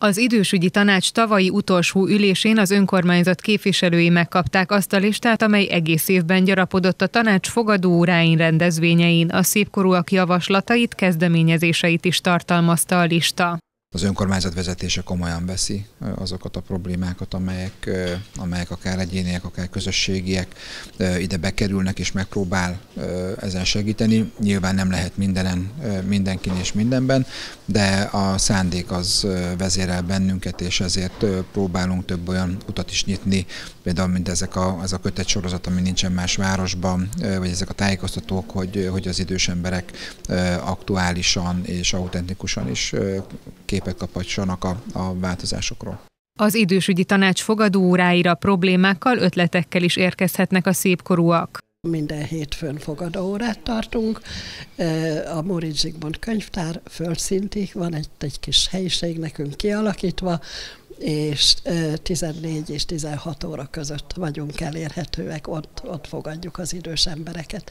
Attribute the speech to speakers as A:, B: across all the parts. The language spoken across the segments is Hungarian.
A: Az idősügyi tanács tavalyi utolsó ülésén az önkormányzat képviselői megkapták azt a listát, amely egész évben gyarapodott a tanács fogadóóráin rendezvényein. A szépkorúak javaslatait, kezdeményezéseit is tartalmazta a lista
B: az önkormányzat vezetése komolyan veszi azokat a problémákat, amelyek, amelyek akár egyéniek, akár közösségiek ide bekerülnek és megpróbál ezen segíteni. Nyilván nem lehet mindenen, mindenkin és mindenben, de a szándék az vezérel bennünket, és ezért próbálunk több olyan utat is nyitni, például mint ezek a, ez a kötet sorozat, ami nincsen más városban, vagy ezek a tájékoztatók, hogy, hogy az idős emberek aktuálisan és autentikusan is képet kaphassanak a, a változásokról.
A: Az idősügyi tanács fogadóóráira problémákkal, ötletekkel is érkezhetnek a szépkorúak.
C: Minden hétfőn órát tartunk. A Móricz Zsigmond könyvtár földszintig van egy, egy kis helyiség nekünk kialakítva, és 14 és 16 óra között vagyunk elérhetőek, ott, ott fogadjuk az idős embereket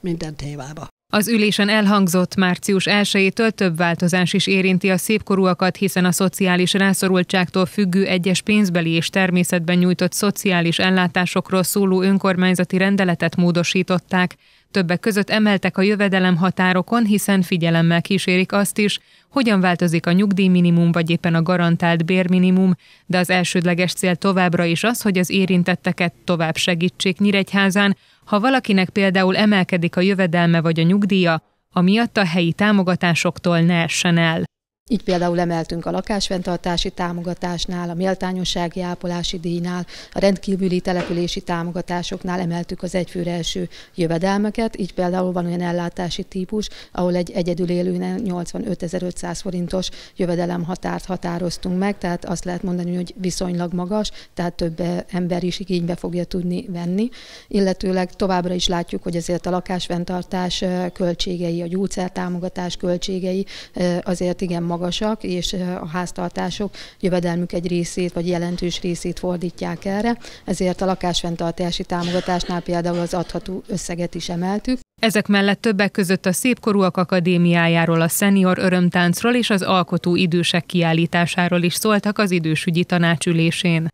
C: minden tévába.
A: Az ülésen elhangzott március 1-től több változás is érinti a szépkorúakat, hiszen a szociális rászorultságtól függő egyes pénzbeli és természetben nyújtott szociális ellátásokról szóló önkormányzati rendeletet módosították. Többek között emeltek a jövedelem határokon, hiszen figyelemmel kísérik azt is, hogyan változik a nyugdíjminimum vagy éppen a garantált bérminimum, de az elsődleges cél továbbra is az, hogy az érintetteket tovább segítsék Nyíregyházán, ha valakinek például emelkedik a jövedelme vagy a nyugdíja, amiatt a helyi támogatásoktól ne essen el.
D: Így például emeltünk a lakásfenntartási támogatásnál, a méltányossági ápolási díjnál, a rendkívüli települési támogatásoknál emeltük az egyfőre első jövedelmeket, így például van olyan ellátási típus, ahol egy egyedül élőnek 85.500 forintos jövedelemhatárt határoztunk meg, tehát azt lehet mondani, hogy viszonylag magas, tehát több eh, ember is igénybe fogja tudni venni, illetőleg továbbra is látjuk, hogy azért a lakásfenntartás eh, költségei, a gyógyszertámogatás költségei eh, azért igen magas, magasak, és eh, a háztartások jövedelmük egy részét, vagy jelentős részét fordítják erre, ezért a lakásfenntartási támogatásnál például az adható összeget is emeltük.
A: Ezek mellett többek között a Szépkorúak Akadémiájáról, a Senior Örömtáncról és az Alkotó Idősek kiállításáról is szóltak az idősügyi tanácsülésén.